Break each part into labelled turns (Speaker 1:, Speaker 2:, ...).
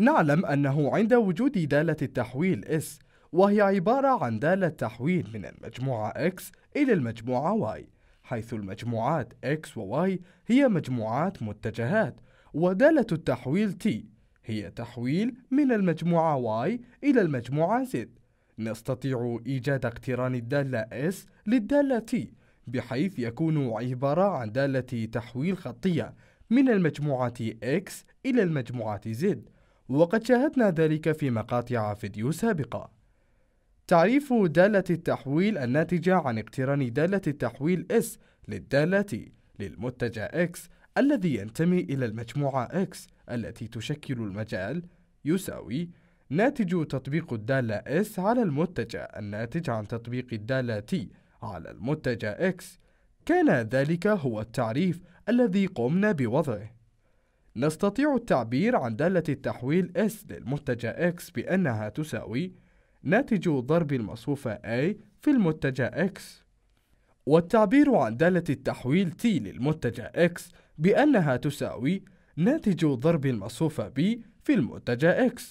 Speaker 1: نعلم أنه عند وجود دالة التحويل S وهي عبارة عن دالة تحويل من المجموعة X إلى المجموعة Y حيث المجموعات X و Y هي مجموعات متجهات ودالة التحويل T هي تحويل من المجموعة Y إلى المجموعة Z نستطيع إيجاد اقتران الدالة S للدالة T بحيث يكون عبارة عن دالة تحويل خطية من المجموعة X إلى المجموعة Z وقد شاهدنا ذلك في مقاطع فيديو سابقة تعريف دالة التحويل الناتجة عن اقتران دالة التحويل S للدالة للمتجه X الذي ينتمي إلى المجموعة X التي تشكل المجال يساوي ناتج تطبيق الدالة S على المتجه الناتج عن تطبيق الدالة T على المتجه X كان ذلك هو التعريف الذي قمنا بوضعه نستطيع التعبير عن دالة التحويل S للمتجه X بأنها تساوي ناتج ضرب المصفوفة A في المتجه X والتعبير عن دالة التحويل T للمتجه X بأنها تساوي ناتج ضرب المصفوفة B في المتجه X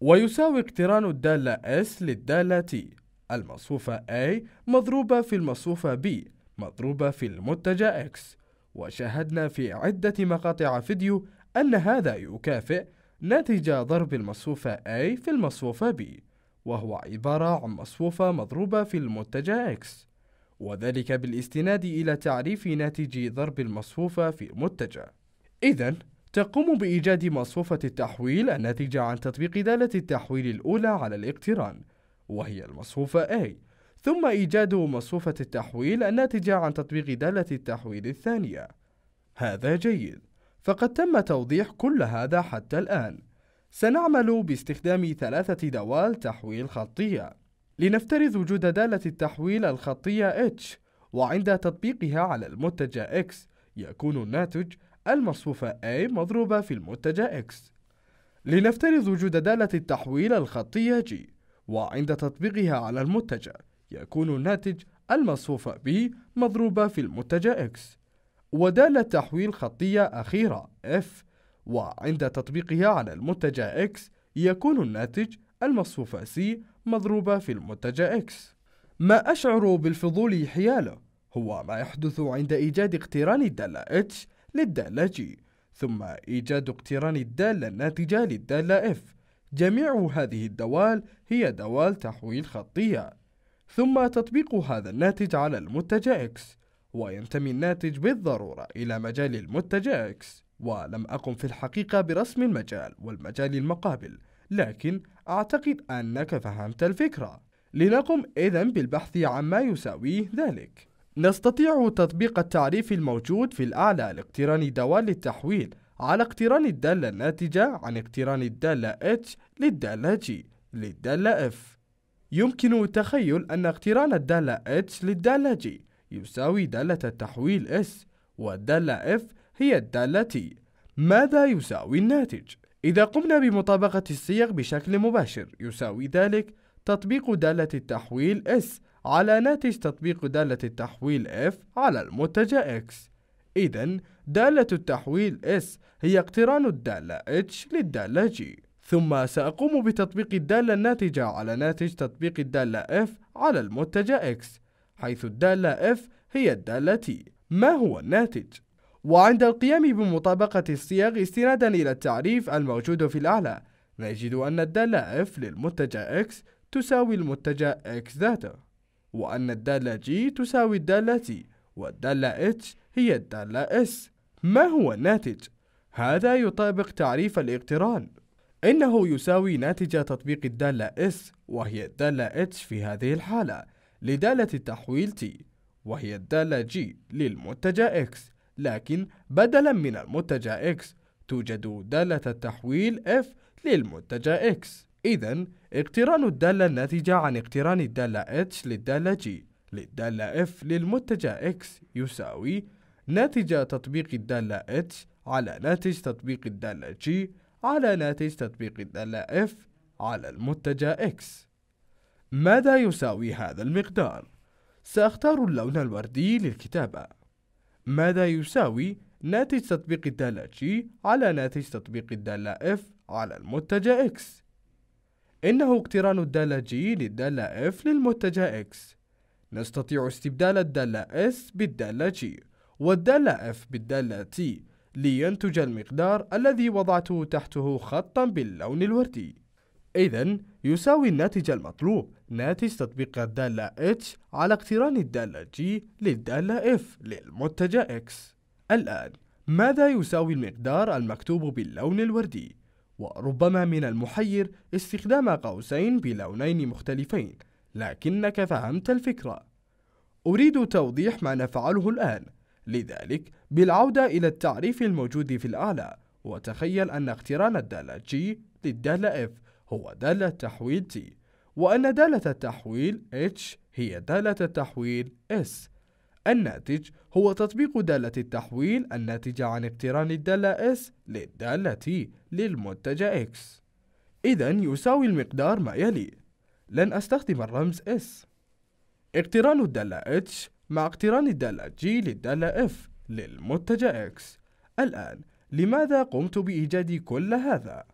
Speaker 1: ويساوي اقتران الدالة S للدالة T المصفوفة A مضروبة في المصفوفة B مضروبة في المتجه X وشاهدنا في عدة مقاطع فيديو أن هذا يكافئ ناتج ضرب المصفوفة A في المصفوفة B وهو عبارة عن مصفوفة مضروبة في المتجه X وذلك بالاستناد إلى تعريف ناتج ضرب المصفوفة في المتجه إذا تقوم بإيجاد مصفوفة التحويل الناتجة عن تطبيق دالة التحويل الأولى على الاقتران وهي المصفوفة A ثم إيجاد مصفوفة التحويل الناتجة عن تطبيق دالة التحويل الثانية هذا جيد فقد تم توضيح كل هذا حتى الآن سنعمل باستخدام ثلاثة دوال تحويل خطية لنفترض وجود دالة التحويل الخطية H وعند تطبيقها على المتجه X يكون الناتج المصفوفة A مضروبة في المتجه X لنفترض وجود دالة التحويل الخطية G وعند تطبيقها على المتجه يكون الناتج المصفوف به مضروبة في المتجه X ودالة تحويل خطية أخيرة F وعند تطبيقها على المتجه X يكون الناتج المصفوف C مضروبة في المتجه X ما أشعر بالفضول حياله هو ما يحدث عند إيجاد اقتران الدالة H للدالة G ثم إيجاد اقتران الدالة الناتجة للدالة F جميع هذه الدوال هي دوال تحويل خطية ثم تطبيق هذا الناتج على المنتج X وينتمي الناتج بالضرورة إلى مجال المنتج X ولم أقم في الحقيقة برسم المجال والمجال المقابل لكن أعتقد أنك فهمت الفكرة لنقم إذا بالبحث عن ما يساويه ذلك نستطيع تطبيق التعريف الموجود في الأعلى لاقتران دوال التحويل على اقتران الدالة الناتجة عن اقتران الدالة H للدالة G للدالة F يمكن تخيل أن اقتران الدالة H للدالة G يساوي دالة التحويل S والدالة F هي الدالة T ماذا يساوي الناتج؟ إذا قمنا بمطابقة الصيغ بشكل مباشر يساوي ذلك تطبيق دالة التحويل S على ناتج تطبيق دالة التحويل F على المنتجع X إذا دالة التحويل S هي اقتران الدالة H للدالة G ثم سأقوم بتطبيق الدالة الناتجة على ناتج تطبيق الدالة F على المتجه X حيث الدالة F هي الدالة T ما هو الناتج؟ وعند القيام بمطابقة الصياغ استنادا إلى التعريف الموجود في الأعلى نجد أن الدالة F للمتجه X تساوي المتجه X ذاته وأن الدالة G تساوي الدالة T والدالة H هي الدالة S ما هو الناتج؟ هذا يطابق تعريف الاقتران إنه يساوي ناتج تطبيق الدالة S وهي الدالة H في هذه الحالة لدالة التحويل T وهي الدالة G للمتجه X لكن بدلا من المتجه X توجد دالة التحويل F للمتجه X إذا اقتران الدالة الناتجة عن اقتران الدالة H للدالة G للدالة F للمتجه X يساوي ناتج تطبيق الدالة H على ناتج تطبيق الدالة G على ناتج تطبيق الدالة F على المتجه X ماذا يساوي هذا المقدار؟ سأختار اللون الوردي للكتابة ماذا يساوي ناتج تطبيق الدالة G على ناتج تطبيق الدالة F على المتجه X إنه اقتران الدالة G للدالة F للمتجه X نستطيع استبدال الدالة S بالدالة G والدالة F بالدالة T لينتج المقدار الذي وضعته تحته خطا باللون الوردي إذا يساوي الناتج المطلوب ناتج تطبيق الدالة H على اقتران الدالة G للدالة F للمتجه X الآن ماذا يساوي المقدار المكتوب باللون الوردي؟ وربما من المحير استخدام قوسين بلونين مختلفين لكنك فهمت الفكرة أريد توضيح ما نفعله الآن لذلك بالعودة إلى التعريف الموجود في الأعلى وتخيل أن اقتران الدالة G للدالة F هو دالة تحويل T وأن دالة التحويل H هي دالة التحويل S الناتج هو تطبيق دالة التحويل الناتجة عن اقتران الدالة S للدالة T للمنتج X إذا يساوي المقدار ما يلي لن أستخدم الرمز S اقتران الدالة H مع اقتران الدالة G للدالة F للمتجه X الآن لماذا قمت بإيجاد كل هذا؟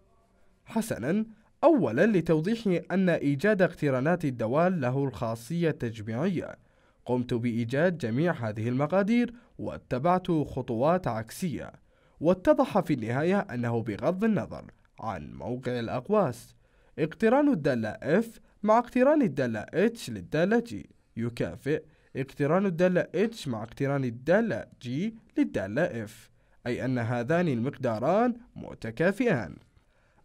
Speaker 1: حسناً أولاً لتوضيح أن إيجاد اقترانات الدوال له الخاصية التجميعية قمت بإيجاد جميع هذه المقادير واتبعت خطوات عكسية واتضح في النهاية أنه بغض النظر عن موقع الأقواس اقتران الدالة F مع اقتران الدالة H للدالة G يكافئ اقتران الدالة H مع اقتران الدالة G للدالة F أي أن هذان المقداران متكافئان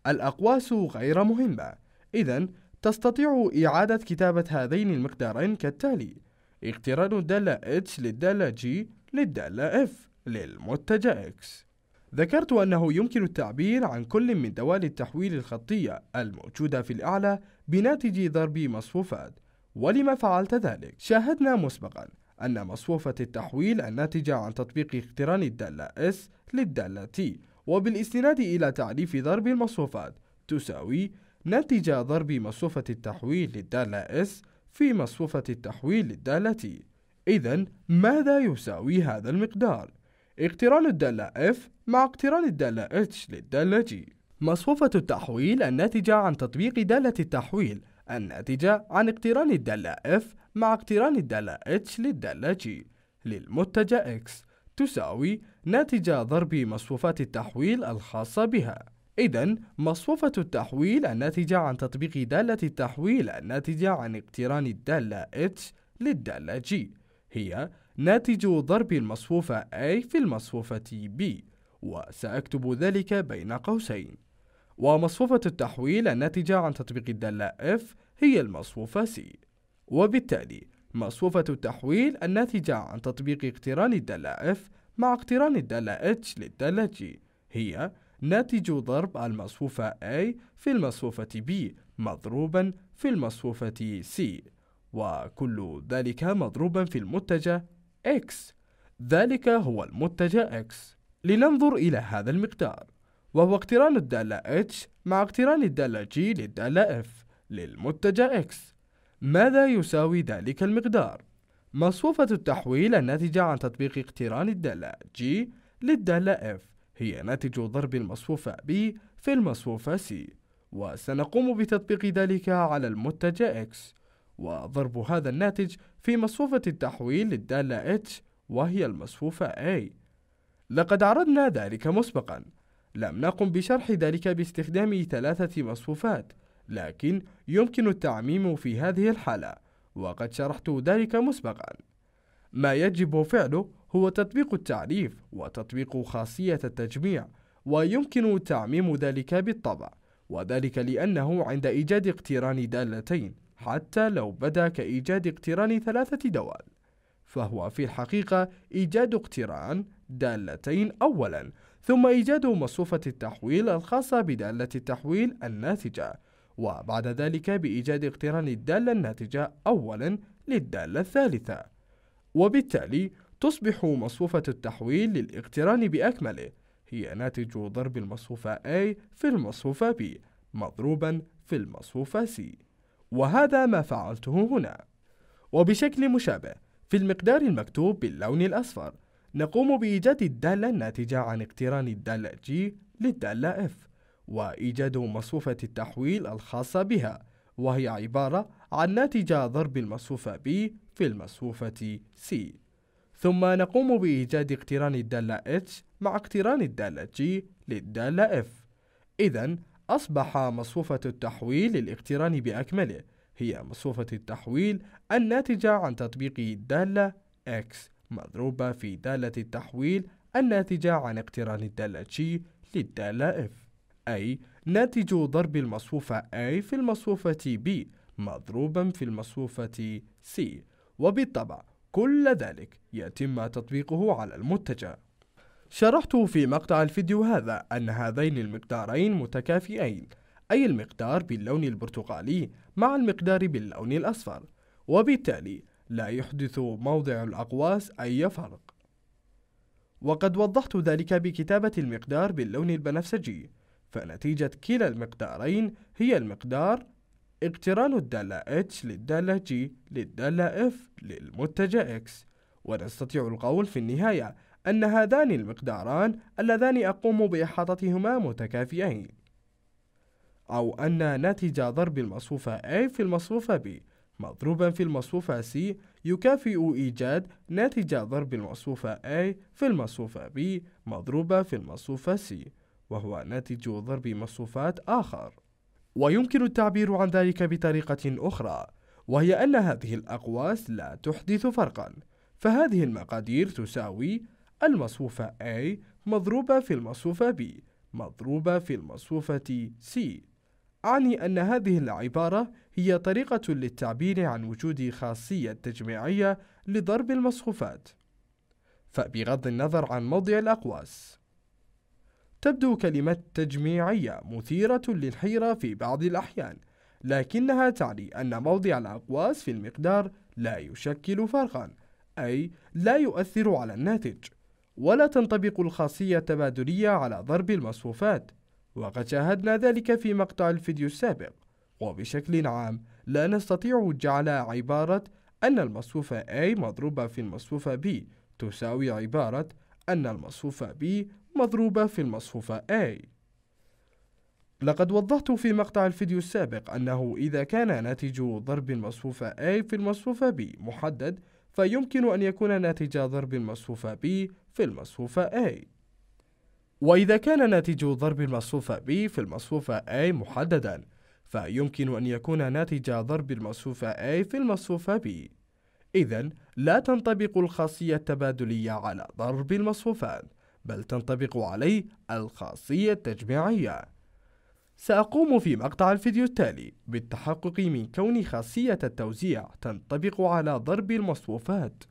Speaker 1: الأقواس غير مهمة إذا تستطيع إعادة كتابة هذين المقدارين كالتالي اقتران الدالة H للدالة G للدالة F للمتجه X ذكرت أنه يمكن التعبير عن كل من دوال التحويل الخطية الموجودة في الأعلى بناتج ضرب مصفوفات ولما فعلت ذلك؟ شاهدنا مسبقا أن مصفوفة التحويل الناتجة عن تطبيق اقتران الدالة S للدالة T وبالاستناد إلى تعريف ضرب المصفوفات تساوي ناتج ضرب مصفوفة التحويل للدالة S في مصفوفة التحويل للدالة T إذا ماذا يساوي هذا المقدار؟ اقتران الدالة F مع اقتران الدالة H للدالة G مصفوفة التحويل الناتجة عن تطبيق دالة التحويل الناتجة عن اقتران الدالة F مع اقتران الدالة H للدالة G للمتجه X تساوي ناتج ضرب مصفوفات التحويل الخاصة بها إذا مصفوفة التحويل الناتجة عن تطبيق دالة التحويل الناتجة عن اقتران الدالة H للدالة G هي ناتج ضرب المصفوفة A في المصفوفة B وسأكتب ذلك بين قوسين ومصفوفة التحويل الناتجة عن تطبيق الدالة F هي المصفوفة C وبالتالي مصفوفة التحويل الناتجة عن تطبيق اقتران الدالة F مع اقتران الدالة H للدالة G هي ناتج ضرب المصفوفة A في المصفوفة B مضروبا في المصفوفة C وكل ذلك مضروبا في المتجه X ذلك هو المتجه X لننظر إلى هذا المقدار وهو اقتران الدالة H مع اقتران الدالة G للدالة F للمتجه X ماذا يساوي ذلك المقدار؟ مصفوفة التحويل الناتجة عن تطبيق اقتران الدالة G للدالة F هي ناتج ضرب المصفوفة B في المصفوفة C وسنقوم بتطبيق ذلك على المتجه X وضرب هذا الناتج في مصفوفة التحويل للدالة H وهي المصفوفة A لقد عرضنا ذلك مسبقاً لم نقم بشرح ذلك باستخدام ثلاثة مصفوفات لكن يمكن التعميم في هذه الحالة وقد شرحت ذلك مسبقا ما يجب فعله هو تطبيق التعريف وتطبيق خاصية التجميع ويمكن تعميم ذلك بالطبع وذلك لأنه عند إيجاد اقتران دالتين حتى لو بدا كإيجاد اقتران ثلاثة دوال فهو في الحقيقة إيجاد اقتران دالتين أولا ثم إيجاد مصفوفة التحويل الخاصة بدالة التحويل الناتجة وبعد ذلك بإيجاد اقتران الدالة الناتجة أولا للدالة الثالثة وبالتالي تصبح مصفوفة التحويل للاقتران بأكمله هي ناتج ضرب المصفوفة A في المصفوفة B مضروبا في المصفوفة C وهذا ما فعلته هنا وبشكل مشابه في المقدار المكتوب باللون الأصفر نقوم بإيجاد الدالة الناتجة عن اقتران الدالة G للدالة F وإيجاد مصفوفة التحويل الخاصة بها وهي عبارة عن ناتج ضرب المصفوفة B في المصفوفة C ثم نقوم بإيجاد اقتران الدالة H مع اقتران الدالة G للدالة F إذا أصبح مصفوفة التحويل للاقتران بأكمله هي مصفوفة التحويل الناتجة عن تطبيق الدالة X مضروبة في دالة التحويل الناتجة عن اقتران الدالة G للدالة F أي ناتج ضرب المصفوفة A في المصفوفة B مضروبا في المصفوفة C وبالطبع كل ذلك يتم تطبيقه على المتجه شرحت في مقطع الفيديو هذا أن هذين المقدارين متكافئين أي المقدار باللون البرتقالي مع المقدار باللون الأصفر وبالتالي لا يحدث موضع الأقواس أي فرق وقد وضحت ذلك بكتابة المقدار باللون البنفسجي فنتيجة كلا المقدارين هي المقدار اقتران الدالة H للدالة G للدالة F للمتجه X ونستطيع القول في النهاية أن هذان المقداران اللذان أقوم بإحاطتهما متكافئين أو أن ناتج ضرب المصفوفة A في المصفوفة B مضروبا في المصفوفة C يكافئ إيجاد ناتج ضرب المصفوفة A في المصفوفة B مضروبة في المصفوفة C وهو ناتج ضرب مصفوفات آخر ويمكن التعبير عن ذلك بطريقة أخرى وهي أن هذه الأقواس لا تحدث فرقا فهذه المقادير تساوي المصفوفة A مضروبة في المصفوفة B مضروبة في المصفوفة C أعني أن هذه العبارة هي طريقة للتعبير عن وجود خاصية تجميعية لضرب المصفوفات فبغض النظر عن موضع الأقواس تبدو كلمة تجميعية مثيرة للحيرة في بعض الأحيان لكنها تعني أن موضع الأقواس في المقدار لا يشكل فرقا أي لا يؤثر على الناتج ولا تنطبق الخاصية التبادلية على ضرب المصفوفات وقد شاهدنا ذلك في مقطع الفيديو السابق وبشكل عام لا نستطيع جعل عبارة أن المصفوفة A مضروبة في المصفوفة B تساوي عبارة أن المصفوفة B مضروبة في المصفوفة A لقد وضحت في مقطع الفيديو السابق أنه إذا كان ناتج ضرب المصفوفة A في المصفوفة B محدد فيمكن أن يكون ناتج ضرب المصفوفة B في المصفوفة A وإذا كان ناتج ضرب المصفوفة B في المصفوفة A محددا فيمكن أن يكون ناتج ضرب المصفوفة A في المصفوفة B إذا لا تنطبق الخاصية التبادلية على ضرب المصفوفات بل تنطبق عليه الخاصية التجميعية سأقوم في مقطع الفيديو التالي بالتحقق من كون خاصية التوزيع تنطبق على ضرب المصفوفات